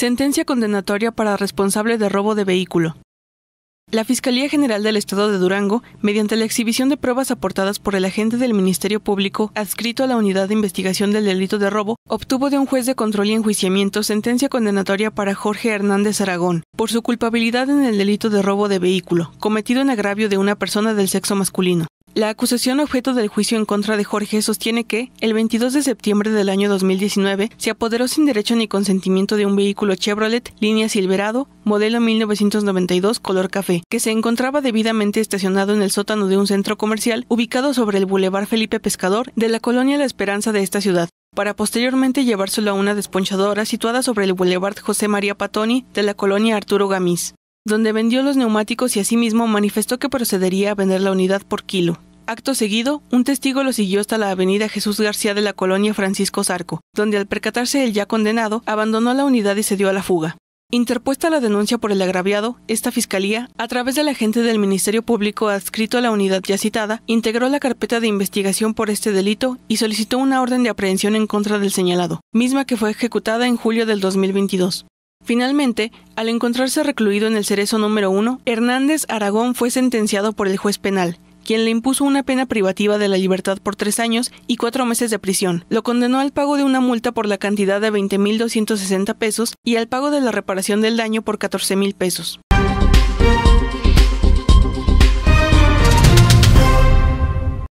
Sentencia condenatoria para responsable de robo de vehículo. La Fiscalía General del Estado de Durango, mediante la exhibición de pruebas aportadas por el agente del Ministerio Público adscrito a la Unidad de Investigación del Delito de Robo, obtuvo de un juez de control y enjuiciamiento sentencia condenatoria para Jorge Hernández Aragón por su culpabilidad en el delito de robo de vehículo, cometido en agravio de una persona del sexo masculino. La acusación objeto del juicio en contra de Jorge sostiene que, el 22 de septiembre del año 2019, se apoderó sin derecho ni consentimiento de un vehículo Chevrolet línea Silverado, modelo 1992 color café, que se encontraba debidamente estacionado en el sótano de un centro comercial ubicado sobre el Boulevard Felipe Pescador de la colonia La Esperanza de esta ciudad para posteriormente llevárselo a una desponchadora situada sobre el Boulevard José María Patoni de la colonia Arturo Gamiz donde vendió los neumáticos y asimismo manifestó que procedería a vender la unidad por kilo. Acto seguido, un testigo lo siguió hasta la avenida Jesús García de la colonia Francisco Zarco, donde al percatarse el ya condenado, abandonó la unidad y se dio a la fuga. Interpuesta la denuncia por el agraviado, esta fiscalía, a través del agente del Ministerio Público adscrito a la unidad ya citada, integró la carpeta de investigación por este delito y solicitó una orden de aprehensión en contra del señalado, misma que fue ejecutada en julio del 2022. Finalmente, al encontrarse recluido en el cerezo número 1, Hernández Aragón fue sentenciado por el juez penal, quien le impuso una pena privativa de la libertad por tres años y cuatro meses de prisión. Lo condenó al pago de una multa por la cantidad de 20.260 pesos y al pago de la reparación del daño por 14.000 pesos.